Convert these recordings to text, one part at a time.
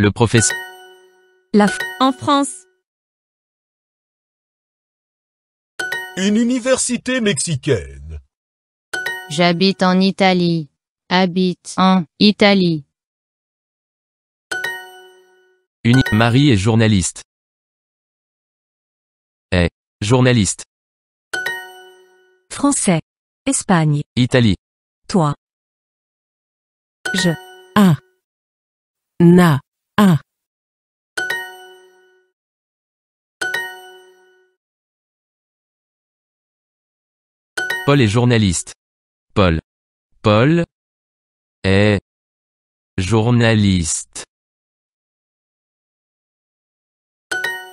Le professeur. La en France. Une université mexicaine. J'habite en Italie. Habite en Italie. Une Marie est journaliste. Est journaliste. Français. Espagne. Italie. Toi. Je. A. Na. Paul est journaliste. Paul. Paul est journaliste.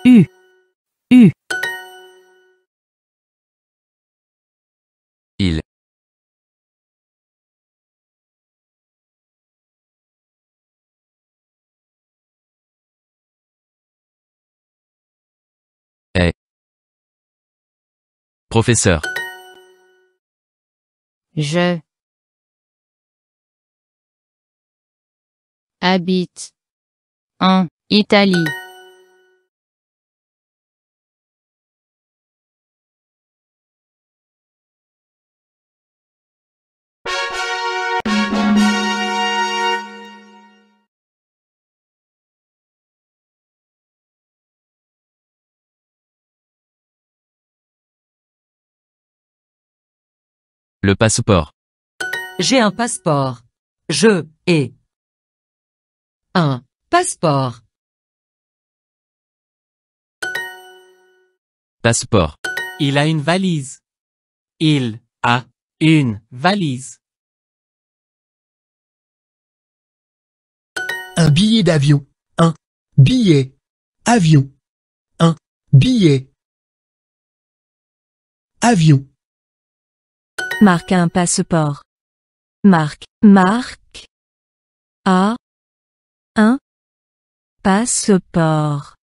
U. U. Professeur. Je habite en Italie. Le passeport. J'ai un passeport. Je ai un passeport. Passeport. Il a une valise. Il a une valise. Un billet d'avion. Un billet. Avion. Un billet. Avion. Marque un passeport. Marc, Marc, a un passeport.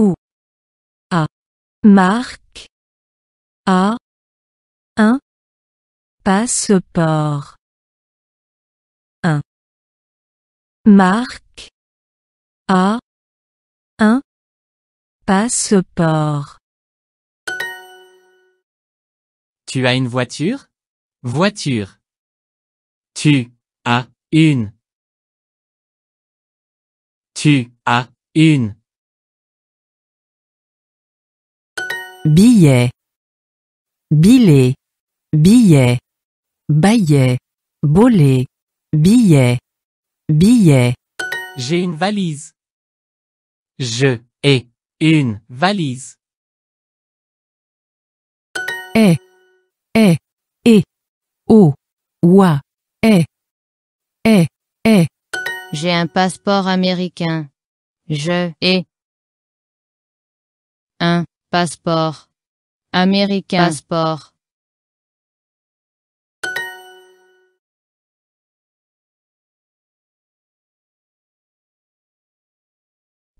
Ou a Marc a un passeport. Un. Marc a un passeport. Tu as une voiture Voiture. Tu as une. Tu as une. Billet. Billet. Billet. Baillet. Bolet. Billet. Billet. J'ai une valise. Je ai une valise. Eh, et, o, wa, Eh. Eh. Eh. J'ai un passeport américain. Je ai un passeport américain.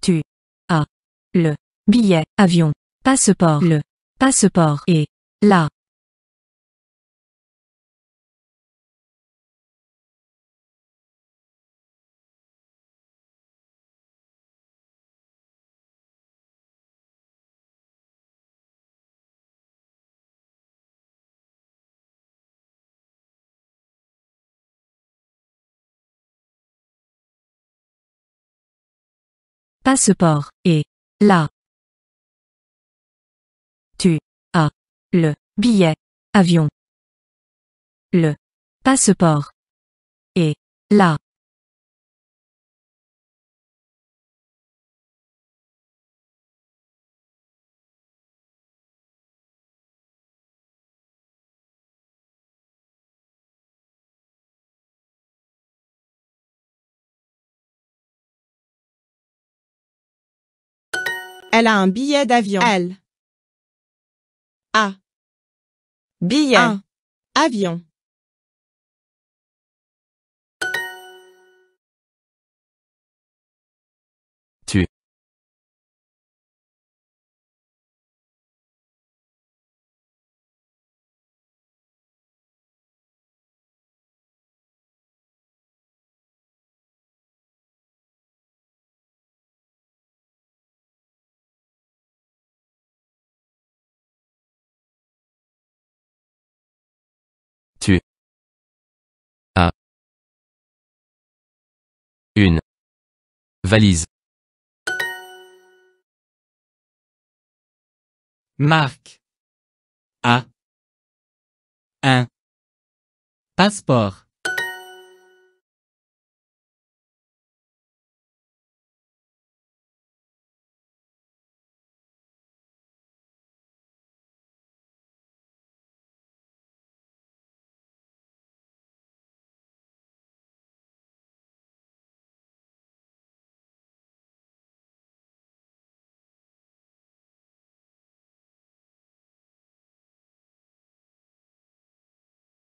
Tu as le billet avion, passeport, le passeport et la passeport et là. Tu as le billet avion. Le passeport et là. Elle a un billet d'avion. Elle. A. Billet. Avion. Marque. A. Un. Passeport.